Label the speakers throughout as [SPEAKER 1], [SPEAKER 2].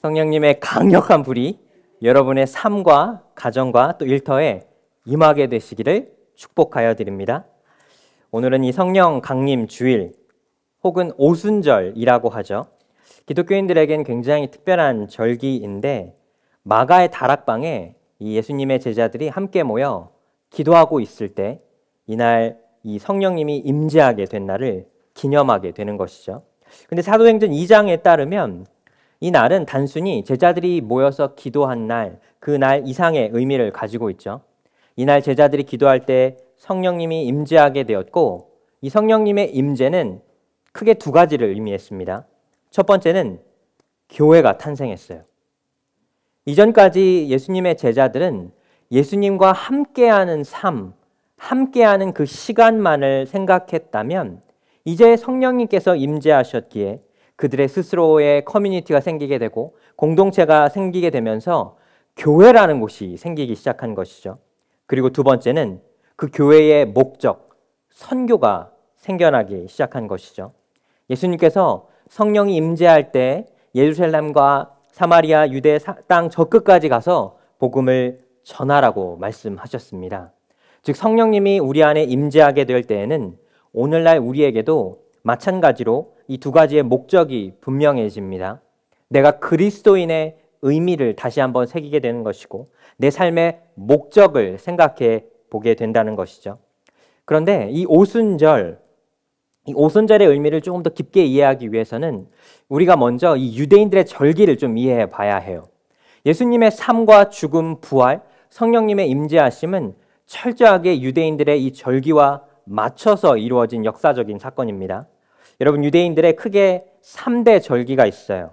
[SPEAKER 1] 성령님의 강력한 불이 여러분의 삶과 가정과 또 일터에 임하게 되시기를 축복하여 드립니다. 오늘은 이 성령 강림 주일 혹은 오순절이라고 하죠. 기독교인들에겐 굉장히 특별한 절기인데 마가의 다락방에 이 예수님의 제자들이 함께 모여 기도하고 있을 때 이날 이 성령님이 임재하게 된 날을 기념하게 되는 것이죠. 근데 사도행전 2장에 따르면 이 날은 단순히 제자들이 모여서 기도한 날, 그 날 이상의 의미를 가지고 있죠. 이날 제자들이 기도할 때 성령님이 임재하게 되었고 이 성령님의 임재는 크게 두 가지를 의미했습니다. 첫 번째는 교회가 탄생했어요. 이전까지 예수님의 제자들은 예수님과 함께하는 삶, 함께하는 그 시간만을 생각했다면 이제 성령님께서 임재하셨기에 그들의 스스로의 커뮤니티가 생기게 되고 공동체가 생기게 되면서 교회라는 곳이 생기기 시작한 것이죠. 그리고 두 번째는 그 교회의 목적, 선교가 생겨나기 시작한 것이죠. 예수님께서 성령이 임재할 때 예루살렘과 사마리아 유대 땅 저 끝까지 가서 복음을 전하라고 말씀하셨습니다. 즉 성령님이 우리 안에 임재하게 될 때에는 오늘날 우리에게도 마찬가지로 이 두 가지의 목적이 분명해집니다. 내가 그리스도인의 의미를 다시 한번 새기게 되는 것이고 내 삶의 목적을 생각해 보게 된다는 것이죠. 그런데 이 오순절 이 오순절의 의미를 조금 더 깊게 이해하기 위해서는 우리가 먼저 이 유대인들의 절기를 좀 이해해 봐야 해요. 예수님의 삶과 죽음, 부활, 성령님의 임재하심은 철저하게 유대인들의 이 절기와 맞춰서 이루어진 역사적인 사건입니다. 여러분 유대인들의 크게 3대 절기가 있어요.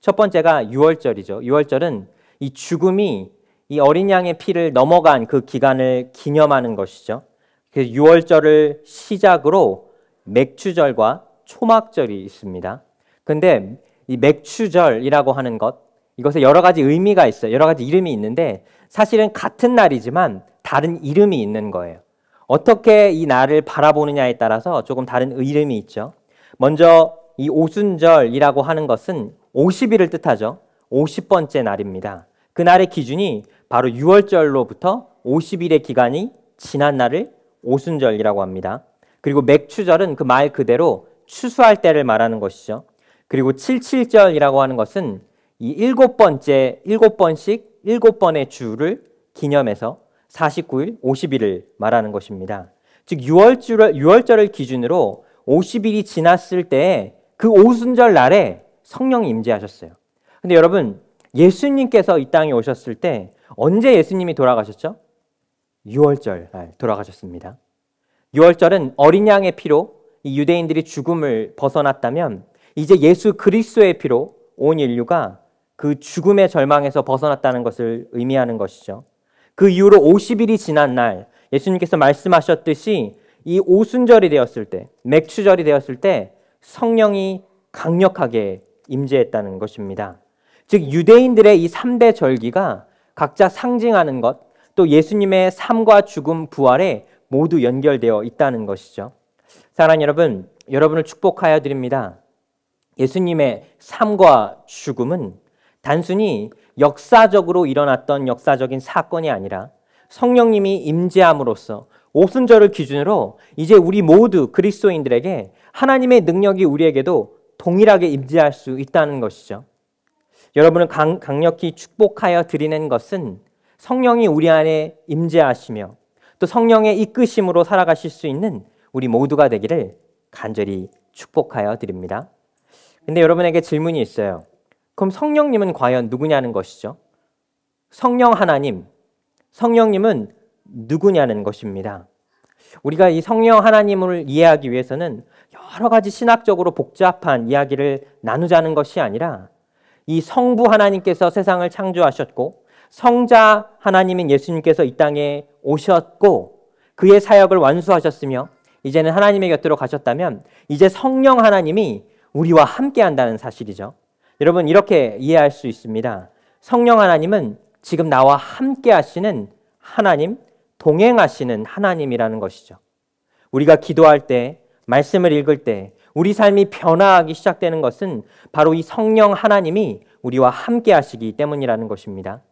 [SPEAKER 1] 첫 번째가 유월절이죠. 유월절은 이 죽음이 이 어린 양의 피를 넘어간 그 기간을 기념하는 것이죠. 그래서 유월절을 시작으로 맥추절과 초막절이 있습니다. 근데 이 맥추절이라고 하는 것 이것에 여러 가지 의미가 있어요. 여러 가지 이름이 있는데 사실은 같은 날이지만 다른 이름이 있는 거예요. 어떻게 이 날을 바라보느냐에 따라서 조금 다른 이름이 있죠. 먼저 이 오순절이라고 하는 것은 50일을 뜻하죠. 50번째 날입니다. 그 날의 기준이 바로 6월절로부터 50일의 기간이 지난 날을 오순절이라고 합니다. 그리고 맥추절은 그 말 그대로 추수할 때를 말하는 것이죠. 그리고 칠칠절이라고 하는 것은 이 일곱 번째, 일곱 번씩 일곱 번의 주를 기념해서 49일, 50일을 말하는 것입니다. 즉, 유월절유월절을 기준으로 50일이 지났을 때 그 오순절 날에 성령이 임재하셨어요. 근데 여러분, 예수님께서 이 땅에 오셨을 때 언제 예수님이 돌아가셨죠? 유월절날 돌아가셨습니다. 유월절은 어린 양의 피로 이 유대인들이 죽음을 벗어났다면 이제 예수 그리스도의 피로 온 인류가 그 죽음의 절망에서 벗어났다는 것을 의미하는 것이죠. 그 이후로 50일이 지난 날 예수님께서 말씀하셨듯이 이 오순절이 되었을 때, 맥추절이 되었을 때 성령이 강력하게 임재했다는 것입니다. 즉 유대인들의 이 3대 절기가 각자 상징하는 것, 또 예수님의 삶과 죽음, 부활에 모두 연결되어 있다는 것이죠. 사랑하는 여러분, 여러분을 축복하여 드립니다. 예수님의 삶과 죽음은 단순히 역사적으로 일어났던 역사적인 사건이 아니라 성령님이 임재함으로써 오순절을 기준으로 이제 우리 모두 그리스도인들에게 하나님의 능력이 우리에게도 동일하게 임재할 수 있다는 것이죠. 여러분을 강, 력히 축복하여 드리는 것은 성령이 우리 안에 임재하시며 또 성령의 이끄심으로 살아가실 수 있는 우리 모두가 되기를 간절히 축복하여 드립니다. 근데 여러분에게 질문이 있어요. 그럼 성령님은 과연 누구냐는 것이죠. 성령 하나님, 성령님은 누구냐는 것입니다. 우리가 이 성령 하나님을 이해하기 위해서는 여러 가지 신학적으로 복잡한 이야기를 나누자는 것이 아니라 이 성부 하나님께서 세상을 창조하셨고 성자 하나님인 예수님께서 이 땅에 오셨고 그의 사역을 완수하셨으며 이제는 하나님의 곁으로 가셨다면 이제 성령 하나님이 우리와 함께 한다는 사실이죠. 여러분 이렇게 이해할 수 있습니다. 성령 하나님은 지금 나와 함께 하시는 하나님, 동행하시는 하나님이라는 것이죠. 우리가 기도할 때, 말씀을 읽을 때, 우리 삶이 변화하기 시작되는 것은 바로 이 성령 하나님이 우리와 함께 하시기 때문이라는 것입니다.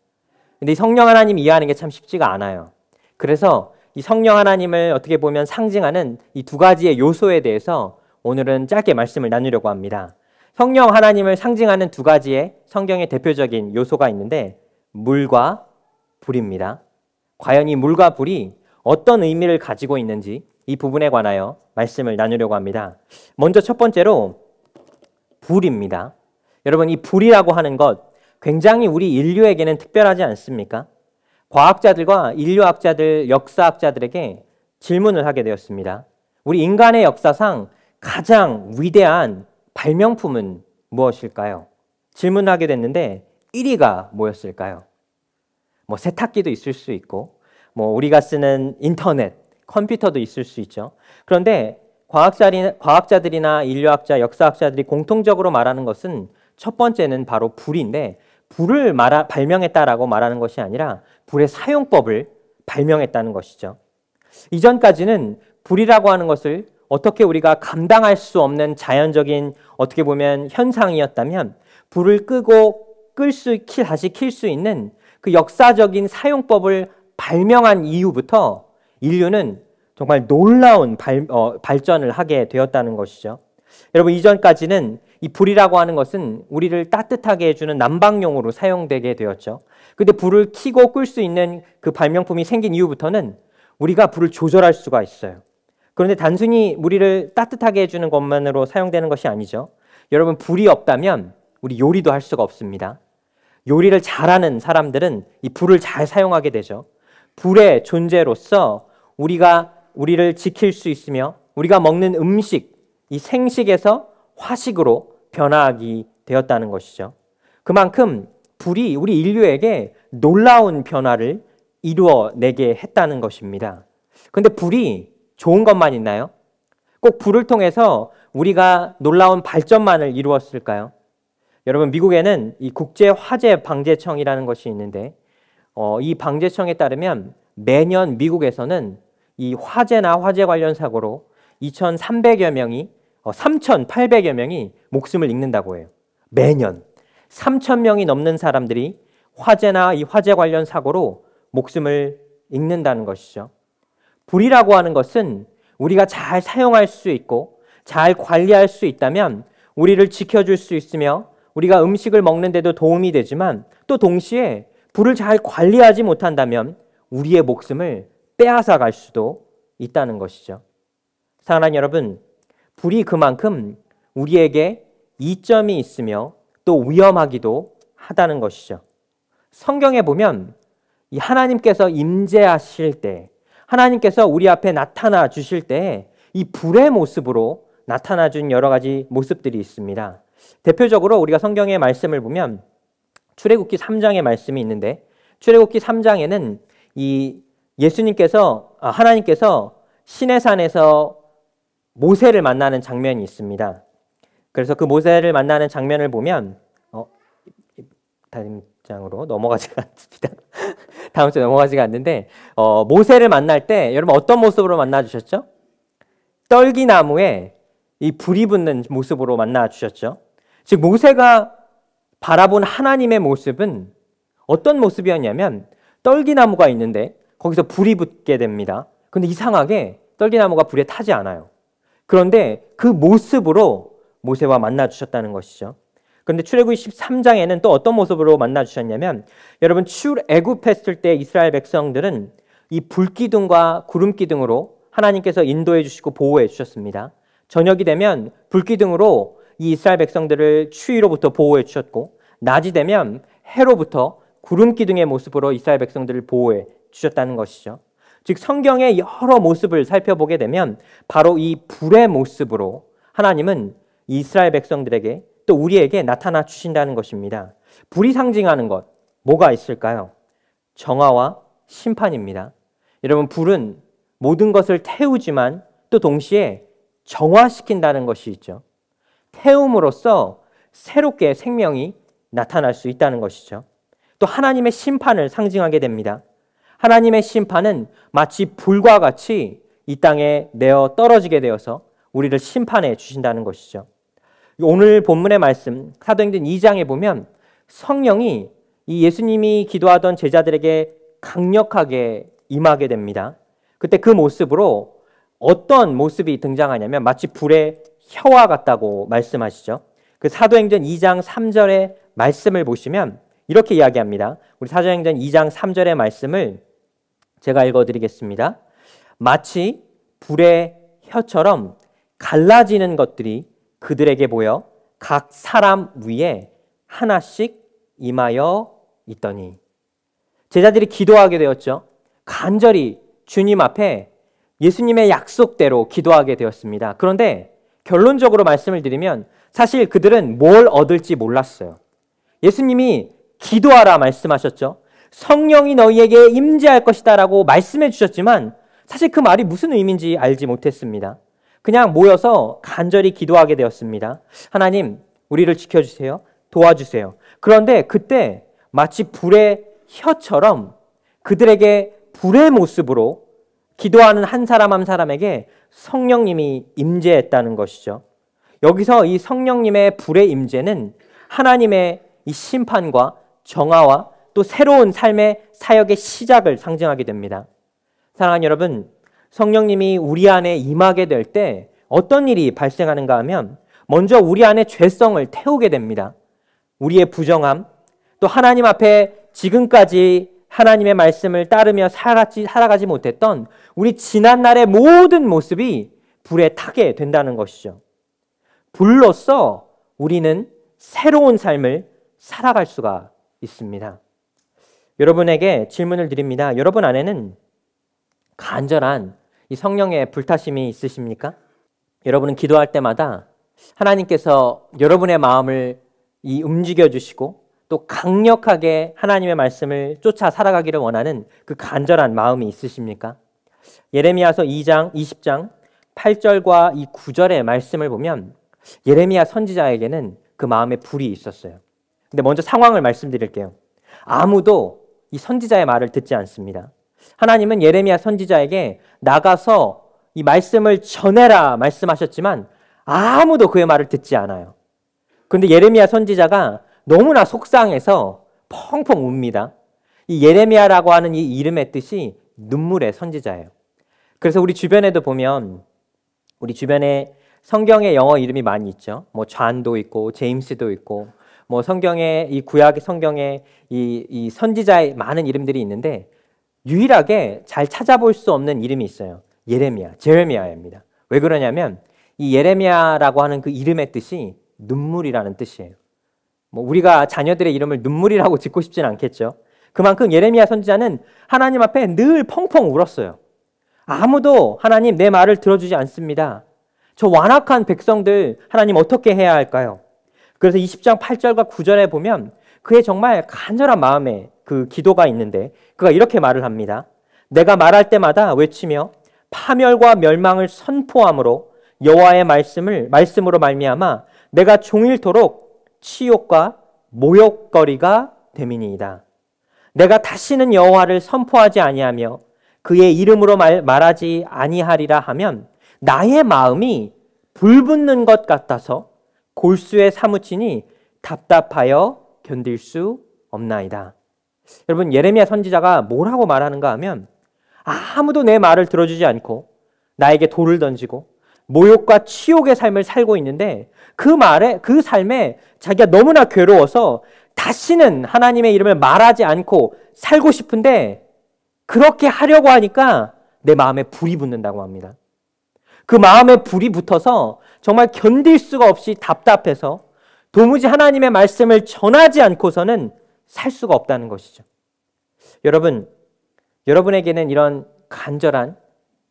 [SPEAKER 1] 근데 성령 하나님 이해하는 게 참 쉽지가 않아요. 그래서 이 성령 하나님을 어떻게 보면 상징하는 이 두 가지의 요소에 대해서 오늘은 짧게 말씀을 나누려고 합니다. 성령 하나님을 상징하는 두 가지의 성경의 대표적인 요소가 있는데 물과 불입니다. 과연 이 물과 불이 어떤 의미를 가지고 있는지 이 부분에 관하여 말씀을 나누려고 합니다. 먼저 첫 번째로 불입니다. 여러분 이 불이라고 하는 것 굉장히 우리 인류에게는 특별하지 않습니까? 과학자들과 인류학자들, 역사학자들에게 질문을 하게 되었습니다. 우리 인간의 역사상 가장 위대한 발명품은 무엇일까요? 질문하게 됐는데 1위가 뭐였을까요? 뭐 세탁기도 있을 수 있고 뭐 우리가 쓰는 인터넷, 컴퓨터도 있을 수 있죠. 그런데 과학자들이나 인류학자, 역사학자들이 공통적으로 말하는 것은 첫 번째는 바로 불인데 불을 말하, 발명했다라고 말하는 것이 아니라 불의 사용법을 발명했다는 것이죠. 이전까지는 불이라고 하는 것을 어떻게 우리가 감당할 수 없는 자연적인 어떻게 보면 현상이었다면 불을 끄고 끌수 다시 킬 수 있는 그 역사적인 사용법을 발명한 이후부터 인류는 정말 놀라운 발, 어, 발전을 하게 되었다는 것이죠. 여러분 이전까지는 이 불이라고 하는 것은 우리를 따뜻하게 해주는 난방용으로 사용되게 되었죠. 근데 불을 켜고 끌 수 있는 그 발명품이 생긴 이후부터는 우리가 불을 조절할 수가 있어요. 그런데 단순히 우리를 따뜻하게 해주는 것만으로 사용되는 것이 아니죠. 여러분, 불이 없다면 우리 요리도 할 수가 없습니다. 요리를 잘하는 사람들은 이 불을 잘 사용하게 되죠. 불의 존재로서 우리가 우리를 지킬 수 있으며 우리가 먹는 음식, 이 생식에서 화식으로 변화하기 되었다는 것이죠. 그만큼 불이 우리 인류에게 놀라운 변화를 이루어내게 했다는 것입니다. 근데 불이 좋은 것만 있나요? 꼭 불을 통해서 우리가 놀라운 발전만을 이루었을까요? 여러분 미국에는 이 국제 화재 방재청이라는 것이 있는데 어, 이 방재청에 따르면 매년 미국에서는 이 화재나 화재 관련 사고로 2,300여 명이 어, 3,800여 명이 목숨을 잃는다고 해요. 매년 3,000명이 넘는 사람들이 화재나 이 화재 관련 사고로 목숨을 잃는다는 것이죠. 불이라고 하는 것은 우리가 잘 사용할 수 있고 잘 관리할 수 있다면 우리를 지켜줄 수 있으며 우리가 음식을 먹는데도 도움이 되지만 또 동시에 불을 잘 관리하지 못한다면 우리의 목숨을 빼앗아 갈 수도 있다는 것이죠. 사랑하는 여러분, 불이 그만큼 우리에게 이점이 있으며 또 위험하기도 하다는 것이죠. 성경에 보면 하나님께서 임재하실 때 하나님께서 우리 앞에 나타나 주실 때 이 불의 모습으로 나타나 준 여러 가지 모습들이 있습니다. 대표적으로 우리가 성경의 말씀을 보면 출애굽기 3장의 말씀이 있는데 출애굽기 3장에는 이 예수님께서 아, 하나님께서 신의 산에서 모세를 만나는 장면이 있습니다. 그래서 그 모세를 만나는 장면을 보면 어, 다른 장으로 넘어가지 않습니다. 다음 주에 넘어가지가 않는데 어, 모세를 만날 때 여러분 어떤 모습으로 만나 주셨죠? 떨기나무에 이 불이 붙는 모습으로 만나 주셨죠. 즉 모세가 바라본 하나님의 모습은 어떤 모습이었냐면 떨기나무가 있는데 거기서 불이 붙게 됩니다. 근데 이상하게 떨기나무가 불에 타지 않아요. 그런데 그 모습으로 모세와 만나 주셨다는 것이죠. 그런데 출애굽 13장에는 또 어떤 모습으로 만나 주셨냐면 여러분 출애굽했을 때 이스라엘 백성들은 이 불기둥과 구름기둥으로 하나님께서 인도해 주시고 보호해 주셨습니다. 저녁이 되면 불기둥으로 이 이스라엘 백성들을 추위로부터 보호해 주셨고 낮이 되면 해로부터 구름기둥의 모습으로 이스라엘 백성들을 보호해 주셨다는 것이죠. 즉 성경의 여러 모습을 살펴보게 되면 바로 이 불의 모습으로 하나님은 이스라엘 백성들에게 또 우리에게 나타나 주신다는 것입니다. 불이 상징하는 것, 뭐가 있을까요? 정화와 심판입니다. 여러분, 불은 모든 것을 태우지만 또 동시에 정화시킨다는 것이 있죠. 태움으로써 새롭게 생명이 나타날 수 있다는 것이죠. 또 하나님의 심판을 상징하게 됩니다. 하나님의 심판은 마치 불과 같이 이 땅에 내어 떨어지게 되어서 우리를 심판해 주신다는 것이죠. 오늘 본문의 말씀 사도행전 2장에 보면 성령이 이 예수님이 기도하던 제자들에게 강력하게 임하게 됩니다. 그때 그 모습으로 어떤 모습이 등장하냐면 마치 불의 혀와 같다고 말씀하시죠. 그 사도행전 2장 3절의 말씀을 보시면 이렇게 이야기합니다. 우리 사도행전 2장 3절의 말씀을 제가 읽어 드리겠습니다. 마치 불의 혀처럼 갈라지는 것들이 그들에게 보여 각 사람 위에 하나씩 임하여 있더니 제자들이 기도하게 되었죠. 간절히 주님 앞에 예수님의 약속대로 기도하게 되었습니다. 그런데 결론적으로 말씀을 드리면 사실 그들은 뭘 얻을지 몰랐어요. 예수님이 기도하라 말씀하셨죠. 성령이 너희에게 임재할 것이다라고 말씀해 주셨지만 사실 그 말이 무슨 의미인지 알지 못했습니다. 그냥 모여서 간절히 기도하게 되었습니다. 하나님, 우리를 지켜주세요. 도와주세요. 그런데 그때 마치 불의 혀처럼 그들에게 불의 모습으로 기도하는 한 사람 한 사람에게 성령님이 임재했다는 것이죠. 여기서 이 성령님의 불의 임재는 하나님의 이 심판과 정화와 또 새로운 삶의 사역의 시작을 상징하게 됩니다. 사랑하는 여러분, 성령님이 우리 안에 임하게 될 때 어떤 일이 발생하는가 하면 먼저 우리 안에 죄성을 태우게 됩니다. 우리의 부정함, 또 하나님 앞에 지금까지 하나님의 말씀을 따르며 살아가지, 살아가지 못했던 우리 지난날의 모든 모습이 불에 타게 된다는 것이죠. 불로써 우리는 새로운 삶을 살아갈 수가 있습니다. 여러분에게 질문을 드립니다. 여러분 안에는 간절한 이 성령의 불타심이 있으십니까? 여러분은 기도할 때마다 하나님께서 여러분의 마음을 이 움직여 주시고 또 강력하게 하나님의 말씀을 쫓아 살아가기를 원하는 그 간절한 마음이 있으십니까? 예레미야서 2장 20장 8절과 이 9절의 말씀을 보면 예레미야 선지자에게는 그 마음에 불이 있었어요. 근데 먼저 상황을 말씀드릴게요. 아무도 이 선지자의 말을 듣지 않습니다. 하나님은 예레미야 선지자에게 나가서 이 말씀을 전해라 말씀하셨지만 아무도 그의 말을 듣지 않아요. 그런데 예레미야 선지자가 너무나 속상해서 펑펑 웁니다. 이 예레미야라고 하는 이 이름의 뜻이 눈물의 선지자예요. 그래서 우리 주변에도 보면 우리 주변에 성경의 영어 이름이 많이 있죠. 뭐 좌안도 있고 제임스도 있고 뭐 성경의 이 구약의 성경의 이, 이 선지자의 많은 이름들이 있는데 유일하게 잘 찾아볼 수 없는 이름이 있어요. 예레미야, 제레미야입니다. 왜 그러냐면 이 예레미야라고 하는 그 이름의 뜻이 눈물이라는 뜻이에요. 뭐 우리가 자녀들의 이름을 눈물이라고 짓고 싶진 않겠죠. 그만큼 예레미야 선지자는 하나님 앞에 늘 펑펑 울었어요. 아무도 하나님 내 말을 들어주지 않습니다. 저 완악한 백성들 하나님 어떻게 해야 할까요? 그래서 20장 8절과 9절에 보면 그의 정말 간절한 마음에 그 기도가 있는데 그가 이렇게 말을 합니다. 내가 말할 때마다 외치며 파멸과 멸망을 선포함으로 여호와의 말씀을 말씀으로 말미암아 내가 종일토록 치욕과 모욕거리가 되민이이다. 내가 다시는 여호와를 선포하지 아니하며 그의 이름으로 말, 말하지 아니하리라 하면 나의 마음이 불붙는 것 같아서 골수에 사무치니 답답하여 견딜 수 없나이다. 여러분 예레미야 선지자가 뭐라고 말하는가 하면 아무도 내 말을 들어주지 않고 나에게 돌을 던지고 모욕과 치욕의 삶을 살고 있는데 그 말에 그 삶에 자기가 너무나 괴로워서 다시는 하나님의 이름을 말하지 않고 살고 싶은데 그렇게 하려고 하니까 내 마음에 불이 붙는다고 합니다. 그 마음에 불이 붙어서 정말 견딜 수가 없이 답답해서 도무지 하나님의 말씀을 전하지 않고서는 살 수가 없다는 것이죠. 여러분, 여러분에게는 이런 간절한,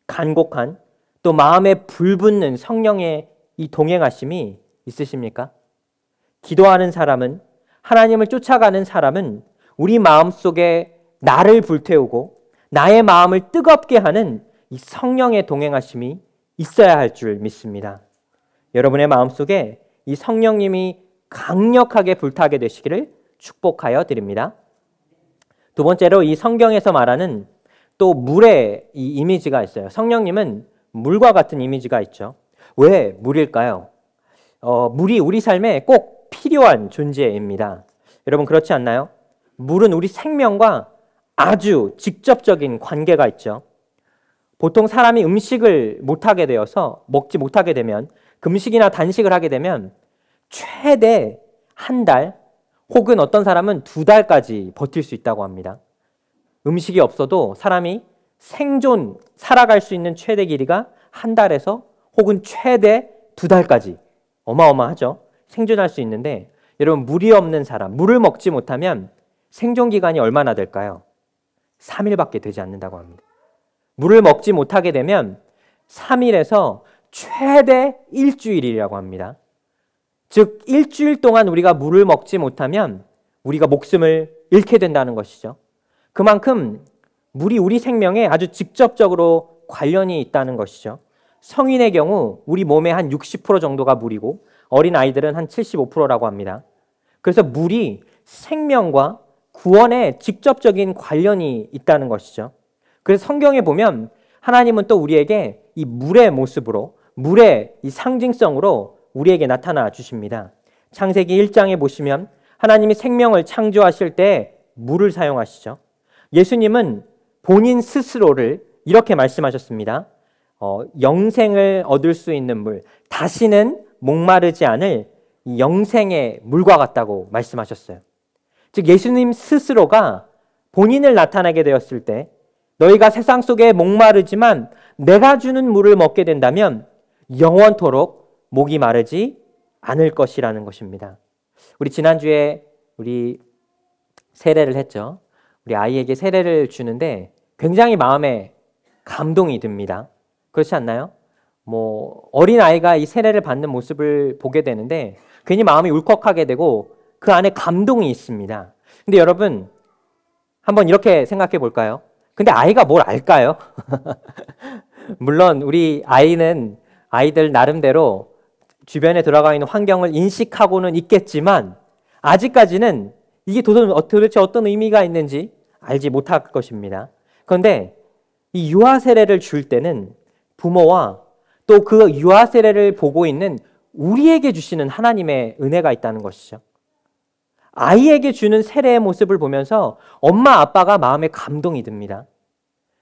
[SPEAKER 1] 간곡한, 또 마음에 불붙는 성령의 이 동행하심이 있으십니까? 기도하는 사람은, 하나님을 쫓아가는 사람은 우리 마음 속에 나를 불태우고 나의 마음을 뜨겁게 하는 이 성령의 동행하심이 있어야 할 줄 믿습니다. 여러분의 마음 속에 이 성령님이 강력하게 불타게 되시기를 축복하여 드립니다. 두 번째로 이 성경에서 말하는 또 물의 이 이미지가 있어요. 성령님은 물과 같은 이미지가 있죠. 왜 물일까요? 어, 물이 우리 삶에 꼭 필요한 존재입니다. 여러분 그렇지 않나요? 물은 우리 생명과 아주 직접적인 관계가 있죠. 보통 사람이 음식을 못하게 되어서 먹지 못하게 되면 금식이나 단식을 하게 되면 최대 한 달 혹은 어떤 사람은 두 달까지 버틸 수 있다고 합니다. 음식이 없어도 사람이 생존, 살아갈 수 있는 최대 길이가 한 달에서 혹은 최대 두 달까지 어마어마하죠. 생존할 수 있는데 여러분 물이 없는 사람, 물을 먹지 못하면 생존 기간이 얼마나 될까요? 3일밖에 되지 않는다고 합니다. 물을 먹지 못하게 되면 3일에서 최대 일주일이라고 합니다. 즉 일주일 동안 우리가 물을 먹지 못하면 우리가 목숨을 잃게 된다는 것이죠. 그만큼 물이 우리 생명에 아주 직접적으로 관련이 있다는 것이죠. 성인의 경우 우리 몸의 한 60% 정도가 물이고 어린 아이들은 한 75%라고 합니다. 그래서 물이 생명과 구원에 직접적인 관련이 있다는 것이죠. 그래서 성경에 보면 하나님은 또 우리에게 이 물의 모습으로 물의 이 상징성으로 우리에게 나타나 주십니다. 창세기 1장에 보시면 하나님이 생명을 창조하실 때 물을 사용하시죠. 예수님은 본인 스스로를 이렇게 말씀하셨습니다. 어, 영생을 얻을 수 있는 물, 다시는 목마르지 않을 영생의 물과 같다고 말씀하셨어요. 즉, 예수님 스스로가 본인을 나타내게 되었을 때 너희가 세상 속에 목마르지만 내가 주는 물을 먹게 된다면 영원토록 목이 마르지 않을 것이라는 것입니다. 우리 지난주에 우리 세례를 했죠. 우리 아이에게 세례를 주는데 굉장히 마음에 감동이 듭니다. 그렇지 않나요? 뭐 어린 아이가 이 세례를 받는 모습을 보게 되는데 괜히 마음이 울컥하게 되고 그 안에 감동이 있습니다. 근데 여러분 한번 이렇게 생각해 볼까요? 근데 아이가 뭘 알까요? 물론 우리 아이는 아이들 나름대로 주변에 들어가 있는 환경을 인식하고는 있겠지만 아직까지는 이게 도대체 어떤 의미가 있는지 알지 못할 것입니다. 그런데 이 유아 세례를 줄 때는 부모와 또 그 유아 세례를 보고 있는 우리에게 주시는 하나님의 은혜가 있다는 것이죠. 아이에게 주는 세례의 모습을 보면서 엄마 아빠가 마음에 감동이 듭니다.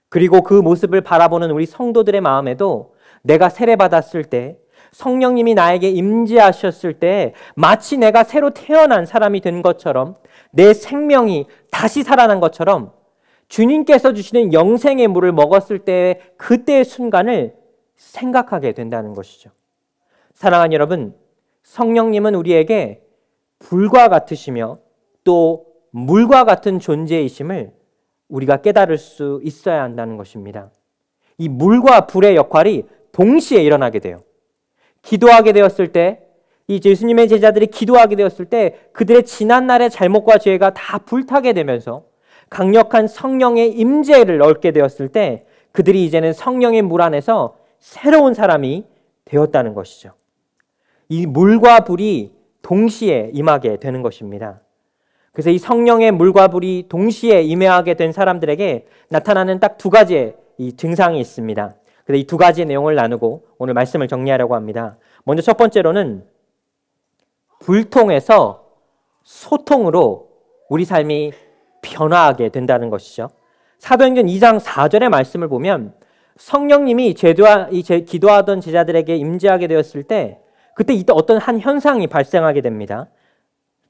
[SPEAKER 1] 그리고 그 모습을 바라보는 우리 성도들의 마음에도 내가 세례 받았을 때 성령님이 나에게 임재하셨을 때 마치 내가 새로 태어난 사람이 된 것처럼 내 생명이 다시 살아난 것처럼 주님께서 주시는 영생의 물을 먹었을 때 그때의 순간을 생각하게 된다는 것이죠. 사랑하는 여러분, 성령님은 우리에게 불과 같으시며 또 물과 같은 존재이심을 우리가 깨달을 수 있어야 한다는 것입니다. 이 물과 불의 역할이 동시에 일어나게 돼요. 기도하게 되었을 때, 이 예수님의 제자들이 기도하게 되었을 때 그들의 지난날의 잘못과 죄가 다 불타게 되면서 강력한 성령의 임재를 얻게 되었을 때 그들이 이제는 성령의 물 안에서 새로운 사람이 되었다는 것이죠. 이 물과 불이 동시에 임하게 되는 것입니다. 그래서 이 성령의 물과 불이 동시에 임하게 된 사람들에게 나타나는 딱 두 가지의 이 증상이 있습니다. 근데 이두 가지 내용을 나누고 오늘 말씀을 정리하려고 합니다. 먼저 첫 번째로는 불통에서 소통으로 우리 삶이 변화하게 된다는 것이죠. 사도행전 2장 4절의 말씀을 보면 성령님이 제도하, 제, 기도하던 제자들에게 임재하게 되었을 때 그때 이때 어떤 한 현상이 발생하게 됩니다.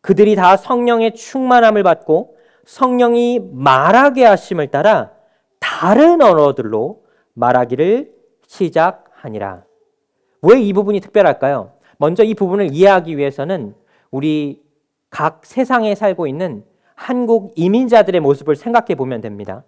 [SPEAKER 1] 그들이 다 성령의 충만함을 받고 성령이 말하게 하심을 따라 다른 언어들로 말하기를 시작하니라. 왜 이 부분이 특별할까요? 먼저 이 부분을 이해하기 위해서는 우리 각 세상에 살고 있는 한국 이민자들의 모습을 생각해 보면 됩니다.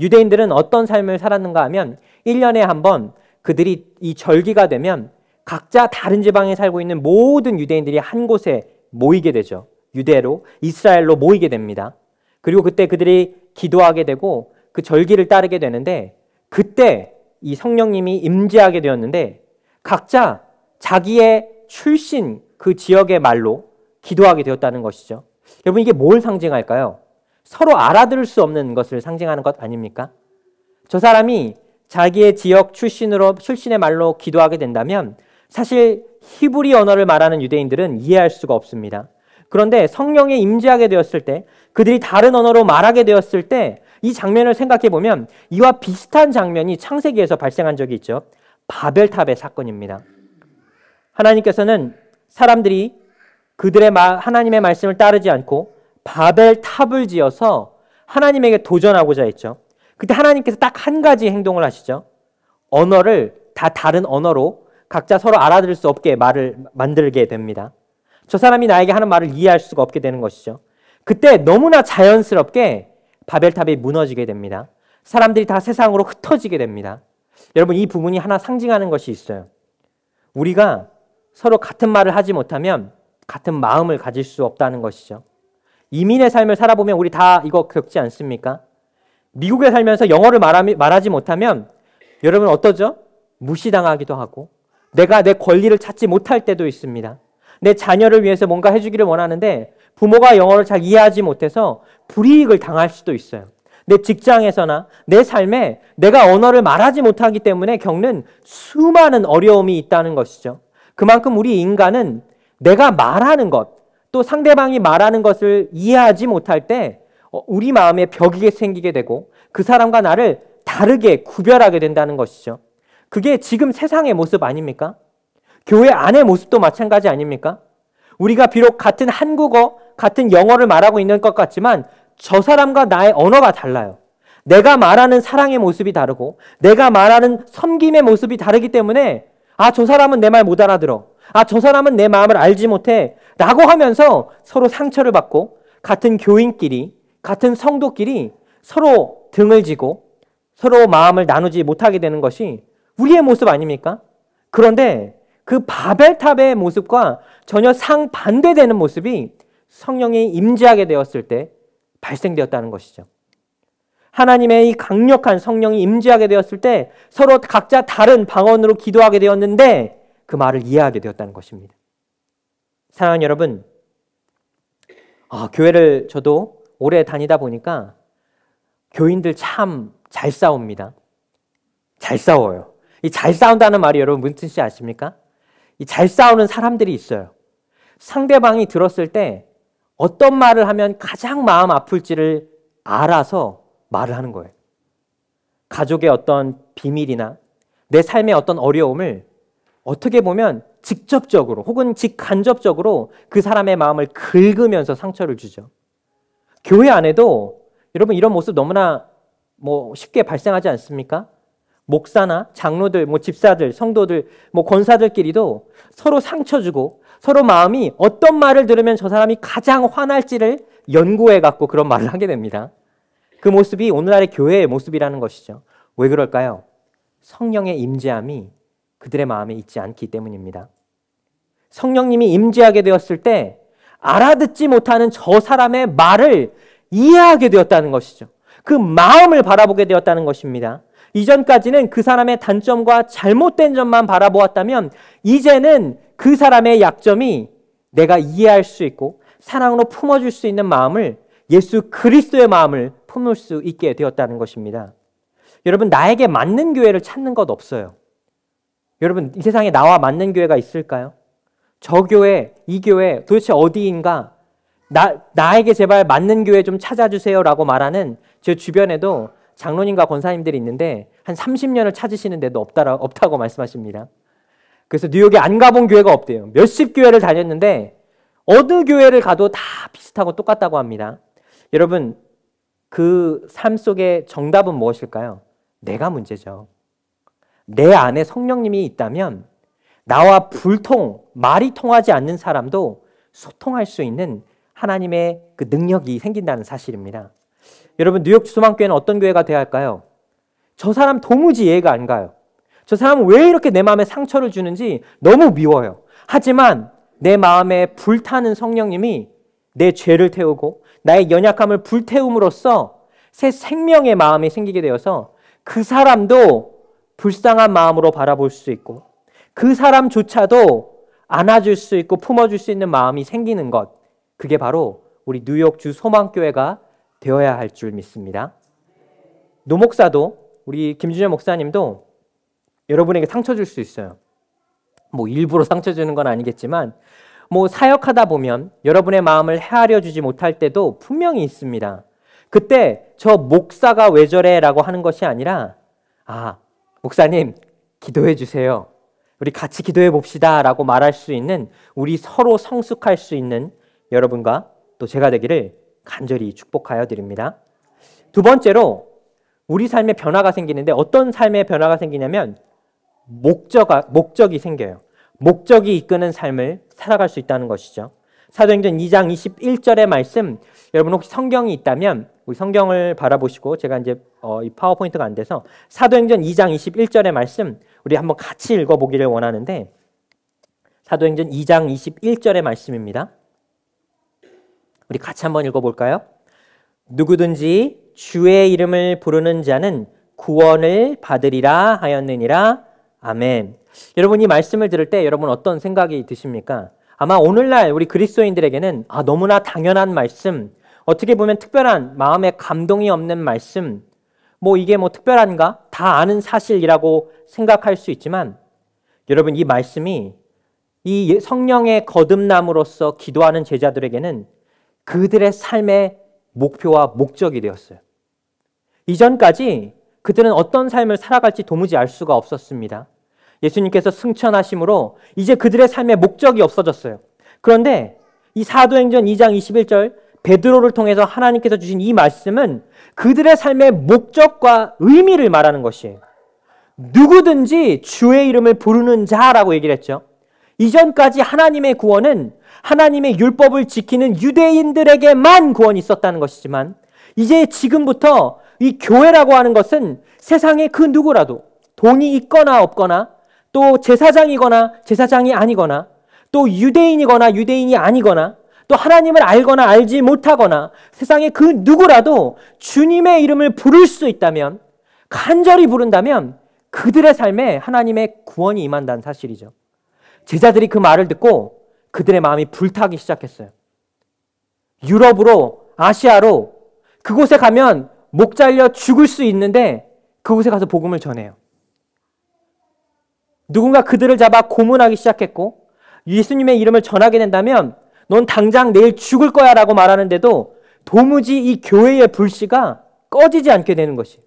[SPEAKER 1] 유대인들은 어떤 삶을 살았는가 하면 1년에 한 번 그들이 이 절기가 되면 각자 다른 지방에 살고 있는 모든 유대인들이 한 곳에 모이게 되죠. 유대로 이스라엘로 모이게 됩니다. 그리고 그때 그들이 기도하게 되고 그 절기를 따르게 되는데 그때 이 성령님이 임재하게 되었는데 각자 자기의 출신 그 지역의 말로 기도하게 되었다는 것이죠. 여러분 이게 뭘 상징할까요? 서로 알아들을 수 없는 것을 상징하는 것 아닙니까? 저 사람이 자기의 지역 출신으로 출신의 말로 기도하게 된다면 사실 히브리 언어를 말하는 유대인들은 이해할 수가 없습니다. 그런데 성령에 임재하게 되었을 때 그들이 다른 언어로 말하게 되었을 때이 장면을 생각해 보면 이와 비슷한 장면이 창세기에서 발생한 적이 있죠. 바벨탑의 사건입니다. 하나님께서는 사람들이 그들의 마, 하나님의 말씀을 따르지 않고 바벨탑을 지어서 하나님에게 도전하고자 했죠. 그때 하나님께서 딱 한 가지 행동을 하시죠. 언어를 다 다른 언어로 각자 서로 알아들을 수 없게 말을 만들게 됩니다. 저 사람이 나에게 하는 말을 이해할 수가 없게 되는 것이죠. 그때 너무나 자연스럽게 바벨탑이 무너지게 됩니다. 사람들이 다 세상으로 흩어지게 됩니다. 여러분 이 부분이 하나 상징하는 것이 있어요. 우리가 서로 같은 말을 하지 못하면 같은 마음을 가질 수 없다는 것이죠. 이민의 삶을 살아보면 우리 다 이거 겪지 않습니까? 미국에 살면서 영어를 말하지 못하면 여러분 어떠죠? 무시당하기도 하고 내가 내 권리를 찾지 못할 때도 있습니다. 내 자녀를 위해서 뭔가 해주기를 원하는데 부모가 영어를 잘 이해하지 못해서 불이익을 당할 수도 있어요. 내 직장에서나 내 삶에 내가 언어를 말하지 못하기 때문에 겪는 수많은 어려움이 있다는 것이죠. 그만큼 우리 인간은 내가 말하는 것, 또 상대방이 말하는 것을 이해하지 못할 때 어, 우리 마음에 벽이 생기게 되고 그 사람과 나를 다르게 구별하게 된다는 것이죠. 그게 지금 세상의 모습 아닙니까? 교회 안의 모습도 마찬가지 아닙니까? 우리가 비록 같은 한국어, 같은 영어를 말하고 있는 것 같지만 저 사람과 나의 언어가 달라요. 내가 말하는 사랑의 모습이 다르고 내가 말하는 섬김의 모습이 다르기 때문에 아, 저 사람은 내 말 못 알아들어. 아, 저 사람은 내 마음을 알지 못해. 라고 하면서 서로 상처를 받고 같은 교인끼리, 같은 성도끼리 서로 등을 지고 서로 마음을 나누지 못하게 되는 것이 우리의 모습 아닙니까? 그런데 그 바벨탑의 모습과 전혀 상반대되는 모습이 성령이 임재하게 되었을 때 발생되었다는 것이죠. 하나님의 이 강력한 성령이 임재하게 되었을 때 서로 각자 다른 방언으로 기도하게 되었는데 그 말을 이해하게 되었다는 것입니다. 사랑하는 여러분, 아, 교회를 저도 오래 다니다 보니까 교인들 참 잘 싸웁니다. 잘 싸워요. 이 잘 싸운다는 말이 여러분 문튼씨 아십니까? 이 잘 싸우는 사람들이 있어요. 상대방이 들었을 때 어떤 말을 하면 가장 마음 아플지를 알아서 말을 하는 거예요. 가족의 어떤 비밀이나 내 삶의 어떤 어려움을 어떻게 보면 직접적으로 혹은 직간접적으로 그 사람의 마음을 긁으면서 상처를 주죠. 교회 안에도 여러분 이런 모습 너무나 뭐 쉽게 발생하지 않습니까? 목사나 장로들, 뭐 집사들, 성도들, 뭐 권사들끼리도 서로 상처 주고 서로 마음이 어떤 말을 들으면 저 사람이 가장 화날지를 연구해 갖고 그런 말을 하게 됩니다. 그 모습이 오늘날의 교회의 모습이라는 것이죠. 왜 그럴까요? 성령의 임재함이 그들의 마음에 있지 않기 때문입니다. 성령님이 임재하게 되었을 때 알아듣지 못하는 저 사람의 말을 이해하게 되었다는 것이죠. 그 마음을 바라보게 되었다는 것입니다. 이전까지는 그 사람의 단점과 잘못된 점만 바라보았다면 이제는 그 사람의 약점이 내가 이해할 수 있고 사랑으로 품어줄 수 있는 마음을 예수 그리스도의 마음을 품을 수 있게 되었다는 것입니다. 여러분, 나에게 맞는 교회를 찾는 것 없어요. 여러분, 이 세상에 나와 맞는 교회가 있을까요? 저 교회, 이 교회, 도대체 어디인가? 나, 나에게 제발 맞는 교회 좀 찾아주세요 라고 말하는 제 주변에도 장로님과 권사님들이 있는데 한 30년을 찾으시는데도 없다라, 없다고 말씀하십니다. 그래서 뉴욕에 안 가본 교회가 없대요. 몇십 교회를 다녔는데 어느 교회를 가도 다 비슷하고 똑같다고 합니다. 여러분, 그 삶 속의 정답은 무엇일까요? 내가 문제죠. 내 안에 성령님이 있다면 나와 불통, 말이 통하지 않는 사람도 소통할 수 있는 하나님의 그 능력이 생긴다는 사실입니다. 여러분, 뉴욕 주소망교회는 어떤 교회가 돼야 할까요? 저 사람 도무지 이해가 안 가요. 저 사람은 왜 이렇게 내 마음에 상처를 주는지 너무 미워요. 하지만 내 마음에 불타는 성령님이 내 죄를 태우고 나의 연약함을 불태움으로써 새 생명의 마음이 생기게 되어서 그 사람도 불쌍한 마음으로 바라볼 수 있고 그 사람조차도 안아줄 수 있고 품어줄 수 있는 마음이 생기는 것. 그게 바로 우리 뉴욕주 소망교회가 되어야 할 줄 믿습니다. 노목사도 우리 김준현 목사님도 여러분에게 상처 줄 수 있어요. 뭐 일부러 상처 주는 건 아니겠지만 뭐 사역하다 보면 여러분의 마음을 헤아려 주지 못할 때도 분명히 있습니다. 그때 저 목사가 왜 저래라고 하는 것이 아니라 아, 목사님 기도해 주세요. 우리 같이 기도해 봅시다라고 말할 수 있는 우리 서로 성숙할 수 있는 여러분과 또 제가 되기를 간절히 축복하여 드립니다. 두 번째로 우리 삶에 변화가 생기는데 어떤 삶에 변화가 생기냐면 목적, 목적이 생겨요. 목적이 이끄는 삶을 살아갈 수 있다는 것이죠. 사도행전 2장 21절의 말씀, 여러분 혹시 성경이 있다면 우리 성경을 바라보시고 제가 이제 어, 이 파워포인트가 안 돼서 사도행전 2장 21절의 말씀 우리 한번 같이 읽어보기를 원하는데 사도행전 2장 21절의 말씀입니다. 우리 같이 한번 읽어볼까요? 누구든지 주의 이름을 부르는 자는 구원을 받으리라 하였느니라 아멘. 여러분 이 말씀을 들을 때 여러분 어떤 생각이 드십니까? 아마 오늘날 우리 그리스도인들에게는 아, 너무나 당연한 말씀, 어떻게 보면 특별한 마음에 감동이 없는 말씀, 뭐 이게 뭐 특별한가? 다 아는 사실이라고 생각할 수 있지만 여러분 이 말씀이 이 성령의 거듭남으로써 기도하는 제자들에게는 그들의 삶의 목표와 목적이 되었어요. 이전까지 그들은 어떤 삶을 살아갈지 도무지 알 수가 없었습니다. 예수님께서 승천하심으로 이제 그들의 삶의 목적이 없어졌어요. 그런데 이 사도행전 2장 21절 베드로를 통해서 하나님께서 주신 이 말씀은 그들의 삶의 목적과 의미를 말하는 것이에요. 누구든지 주의 이름을 부르는 자라고 얘기를 했죠. 이전까지 하나님의 구원은 하나님의 율법을 지키는 유대인들에게만 구원이 있었다는 것이지만 이제 지금부터 이 교회라고 하는 것은 세상의 그 누구라도 돈이 있거나 없거나 또 제사장이거나 제사장이 아니거나 또 유대인이거나 유대인이 아니거나 또 하나님을 알거나 알지 못하거나 세상에그 누구라도 주님의 이름을 부를 수 있다면 간절히 부른다면 그들의 삶에 하나님의 구원이 임한다는 사실이죠. 제자들이 그 말을 듣고 그들의 마음이 불타기 시작했어요. 유럽으로, 아시아로 그곳에 가면 목 잘려 죽을 수 있는데 그곳에 가서 복음을 전해요. 누군가 그들을 잡아 고문하기 시작했고 예수님의 이름을 전하게 된다면 넌 당장 내일 죽을 거야 라고 말하는데도 도무지 이 교회의 불씨가 꺼지지 않게 되는 것이.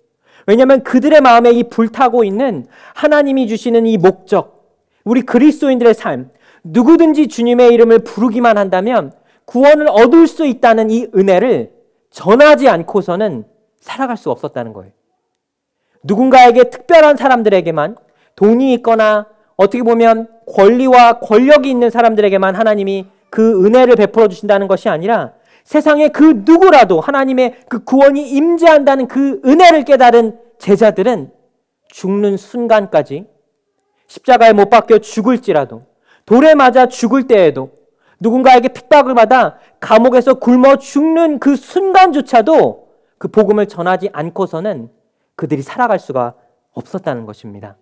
[SPEAKER 1] 왜냐하면 그들의 마음에 이 불타고 있는 하나님이 주시는 이 목적, 우리 그리스도인들의 삶, 누구든지 주님의 이름을 부르기만 한다면 구원을 얻을 수 있다는 이 은혜를 전하지 않고서는 살아갈 수 없었다는 거예요. 누군가에게 특별한 사람들에게만 돈이 있거나 어떻게 보면 권리와 권력이 있는 사람들에게만 하나님이 그 은혜를 베풀어 주신다는 것이 아니라 세상에그 누구라도 하나님의 그 구원이 임재한다는 그 은혜를 깨달은 제자들은 죽는 순간까지 십자가에 못 박혀 죽을지라도 돌에 맞아 죽을 때에도 누군가에게 핍박을 받아 감옥에서 굶어 죽는 그 순간조차도 그 복음을 전하지 않고서는 그들이 살아갈 수가 없었다는 것입니다.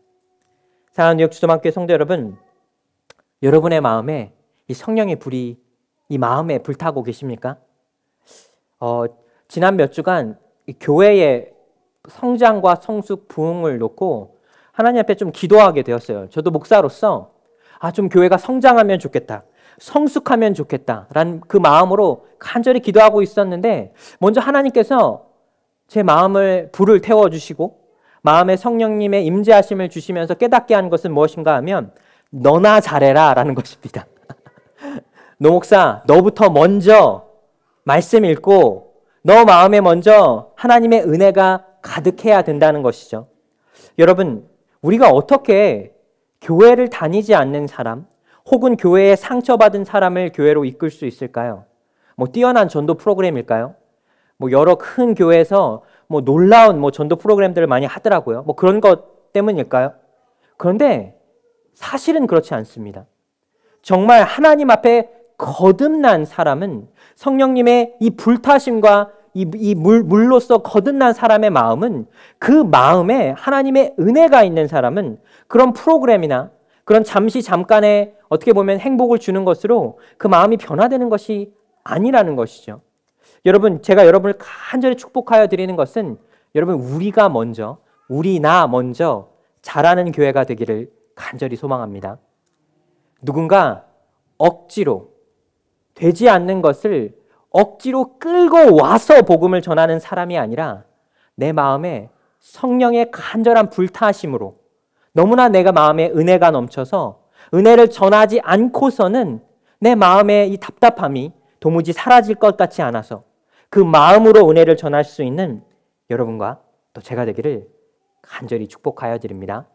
[SPEAKER 1] 사한역 주도만교 성도 여러분, 여러분의 마음에 이 성령의 불이 이 마음에 불타고 계십니까? 어, 지난 몇 주간 교회의 성장과 성숙 부흥을 놓고 하나님 앞에 좀 기도하게 되었어요. 저도 목사로서 아, 좀 교회가 성장하면 좋겠다. 성숙하면 좋겠다라는 그 마음으로 간절히 기도하고 있었는데 먼저 하나님께서 제 마음을 불을 태워 주시고 마음에 성령님의 임재하심을 주시면서 깨닫게 하는 것은 무엇인가 하면 너나 잘해라 라는 것입니다. 노목사, 너부터 먼저 말씀 읽고 너 마음에 먼저 하나님의 은혜가 가득해야 된다는 것이죠. 여러분, 우리가 어떻게 교회를 다니지 않는 사람 혹은 교회에 상처받은 사람을 교회로 이끌 수 있을까요? 뭐 뛰어난 전도 프로그램일까요? 뭐 여러 큰 교회에서 뭐 놀라운 뭐 전도 프로그램들을 많이 하더라고요. 뭐 그런 것 때문일까요? 그런데 사실은 그렇지 않습니다. 정말 하나님 앞에 거듭난 사람은 성령님의 이 불타심과 이, 이 물, 물로서 거듭난 사람의 마음은 그 마음에 하나님의 은혜가 있는 사람은 그런 프로그램이나 그런 잠시 잠깐의 어떻게 보면 행복을 주는 것으로 그 마음이 변화되는 것이 아니라는 것이죠. 여러분, 제가 여러분을 간절히 축복하여 드리는 것은 여러분, 우리가 먼저, 우리나 먼저 잘하는 교회가 되기를 간절히 소망합니다. 누군가 억지로 되지 않는 것을 억지로 끌고 와서 복음을 전하는 사람이 아니라 내 마음에 성령의 간절한 불타심으로 너무나 내가 마음에 은혜가 넘쳐서 은혜를 전하지 않고서는 내 마음의 이 답답함이 도무지 사라질 것 같지 않아서 그 마음으로 은혜를 전할 수 있는 여러분과 또 제가 되기를 간절히 축복하여 드립니다.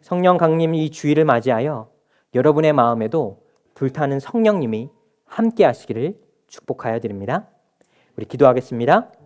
[SPEAKER 1] 성령 강림이 주의를 맞이하여 여러분의 마음에도 불타는 성령님이 함께 하시기를 축복하여 드립니다. 우리 기도하겠습니다.